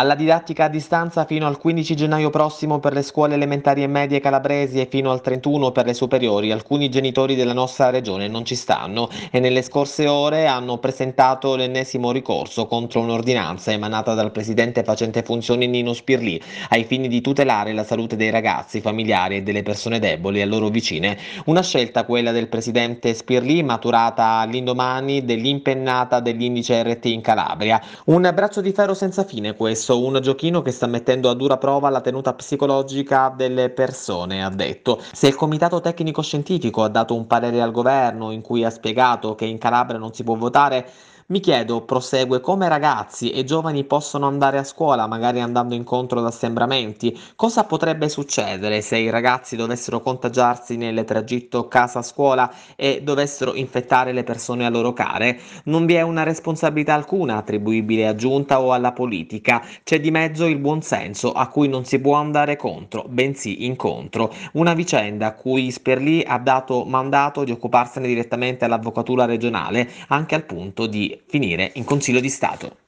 Alla didattica a distanza fino al 15 gennaio prossimo per le scuole elementari e medie calabresi e fino al 31 per le superiori, alcuni genitori della nostra regione non ci stanno e nelle scorse ore hanno presentato l'ennesimo ricorso contro un'ordinanza emanata dal presidente facente funzioni Nino Spirlì ai fini di tutelare la salute dei ragazzi, familiari e delle persone deboli e loro vicine. Una scelta quella del presidente Spirlì maturata all'indomani dell'impennata dell'indice RT in Calabria. Un braccio di ferro senza fine questo senso un giochino che sta mettendo a dura prova la tenuta psicologica delle persone, ha detto. Se il comitato tecnico scientifico ha dato un parere al governo in cui ha spiegato che in Calabria non si può votare, mi chiedo, prosegue, come ragazzi e giovani possono andare a scuola, magari andando incontro ad assembramenti? Cosa potrebbe succedere se i ragazzi dovessero contagiarsi nel tragitto casa-scuola e dovessero infettare le persone a loro care? Non vi è una responsabilità alcuna attribuibile a Giunta o alla politica, c'è di mezzo il buonsenso a cui non si può andare contro, bensì incontro. Una vicenda a cui Sperlì ha dato mandato di occuparsene direttamente all'avvocatura regionale, anche al punto di finire in Consiglio di Stato.